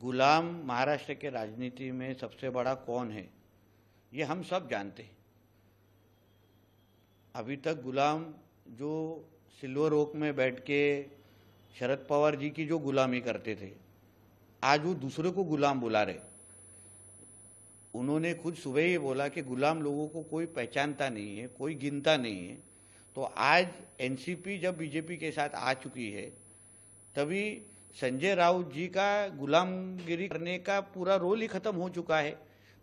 गुलाम महाराष्ट्र के राजनीति में सबसे बड़ा कौन है ये हम सब जानते हैं अभी तक गुलाम जो सिल्वर ओक में बैठ के शरद पवार जी की जो गुलामी करते थे आज वो दूसरे को गुलाम बुला रहे उन्होंने खुद सुबह ही बोला कि गुलाम लोगों को कोई पहचानता नहीं है कोई गिनता नहीं है तो आज एनसीपी जब बीजेपी के साथ आ चुकी है तभी संजय राउत जी का गुलामगिरी करने का पूरा रोल ही खत्म हो चुका है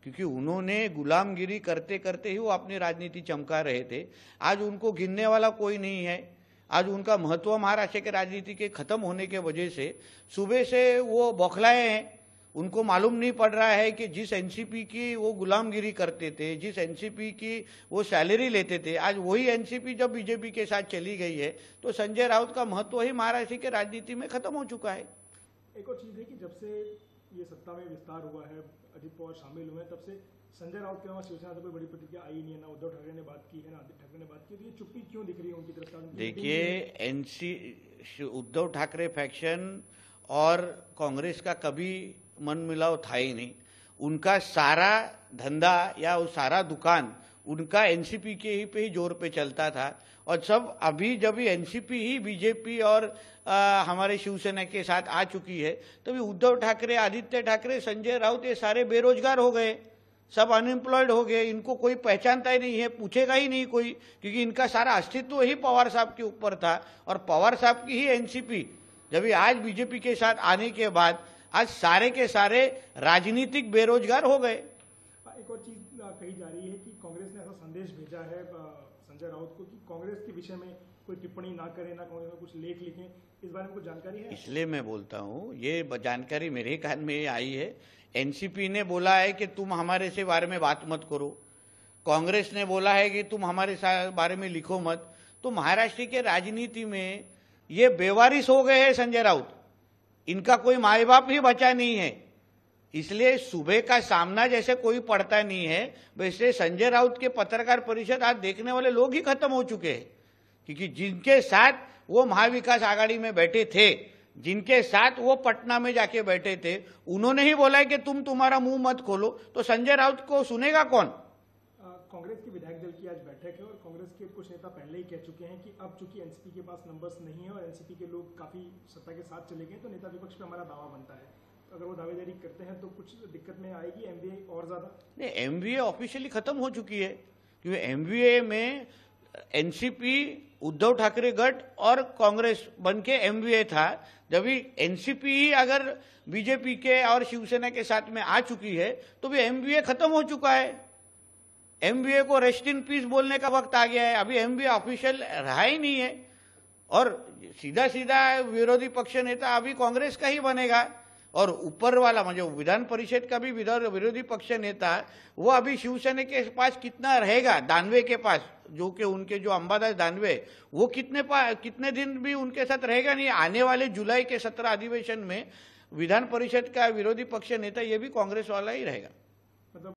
क्योंकि उन्होंने गुलामगिरी करते करते ही वो अपनी राजनीति चमका रहे थे आज उनको गिनने वाला कोई नहीं है आज उनका महत्व महाराष्ट्र के राजनीति के खत्म होने के वजह से सुबह से वो बौखलाए हैं उनको मालूम नहीं पड़ रहा है कि जिस एनसीपी की वो गुलामगिरी करते थे जिस एनसीपी की वो सैलरी लेते थे आज वही एनसीपी जब बीजेपी के साथ चली गई है तो संजय राउत का महत्व ही महाराष्ट्र के राजनीति में खत्म हो चुका है एक और चीज है कि जब से ये सत्ता में विस्तार हुआ है अजित पवार शामिल हुए तब से संजय राउत के अलावा शिवसेना से कोई बड़ी प्रतिक्रिया आई नहीं है ना उद्धव ठाकरे ने बात की है ना आदित्य ठाकरे ने बात की तो ये चुप्पी क्यों दिख रही है उनकी तरफ देखिए एनसी उद्धव ठाकरे फैक्शन और कांग्रेस का कभी मन मिलाव था ही नहीं उनका सारा धंधा या वो सारा दुकान उनका एनसीपी के ही पे ही जोर पे चलता था और सब अभी जब एनसीपी ही बीजेपी और आ, हमारे शिवसेना के साथ आ चुकी है तभी उद्धव ठाकरे आदित्य ठाकरे संजय राउत ये सारे बेरोजगार हो गए सब अनएम्प्लॉयड हो गए इनको कोई पहचानता ही नहीं है पूछेगा ही नहीं कोई क्योंकि इनका सारा अस्तित्व ही पवार साहब के ऊपर था और पवार साहब की ही एनसीपी जब आज बीजेपी के साथ आने के बाद आज सारे के सारे राजनीतिक बेरोजगार हो गए हाँ, एक और चीज कही जा रही है कि कांग्रेस ने ऐसा संदेश भेजा है संजय राउत को कि कांग्रेस के विषय में कोई टिप्पणी ना करें ना कांग्रेस में कुछ लेख लिखें इस बारे में कुछ जानकारी है इसलिए मैं बोलता हूँ ये जानकारी मेरे कान में आई है एनसीपी ने बोला है कि तुम हमारे से बारे में बात मत करो कांग्रेस ने बोला है कि तुम हमारे बारे में लिखो मत तो महाराष्ट्र के राजनीति में ये बेवारिस हो गए हैं संजय राउत इनका कोई माए बाप भी बचा नहीं है इसलिए सुबह का सामना जैसे कोई पढ़ता नहीं है वैसे तो संजय राउत के पत्रकार परिषद आज देखने वाले लोग ही खत्म हो चुके हैं क्योंकि जिनके साथ वो महाविकास आघाड़ी में बैठे थे जिनके साथ वो पटना में जाके बैठे थे उन्होंने ही बोला है कि तुम तुम्हारा मुंह मत खोलो तो संजय राउत को सुनेगा कौन कांग्रेस की विधायक दल की आज बैठक है और कांग्रेस के कुछ नेता पहले ही कह चुके हैं कि अब चूंकि एनसीपी के पास नंबर्स नहीं है और एनसीपी के लोग काफी सत्ता के साथ चले गए तो नेता विपक्ष पे हमारा दावा बनता है तो अगर वो दावेदारी करते हैं तो कुछ दिक्कत में आएगी एमबीए और ज्यादा नहीं एमबीए ऑफिशियली खत्म हो चुकी है क्योंकि एमबीए में एनसीपी उद्धव ठाकरे गट और कांग्रेस बन के एमबीए था जब भी एनसीपी ही अगर बीजेपी के और शिवसेना के साथ में आ चुकी है तो भी एमबीए खत्म हो चुका है एमबीए को रेस्ट इन पीस बोलने का वक्त आ गया है अभी एमबीए ऑफिशियल रहा ही नहीं है और सीधा सीधा विरोधी पक्ष नेता अभी कांग्रेस का ही बनेगा और ऊपर वाला मतलब विधान परिषद का भी विरोधी पक्ष नेता वो अभी शिवसेना के पास कितना रहेगा दानवे के पास जो कि उनके जो अंबादास दानवे वो कितने कितने दिन भी उनके साथ रहेगा नहीं आने वाले जुलाई के सत्रह अधिवेशन में विधान परिषद का विरोधी पक्ष नेता ये भी कांग्रेस वाला ही रहेगा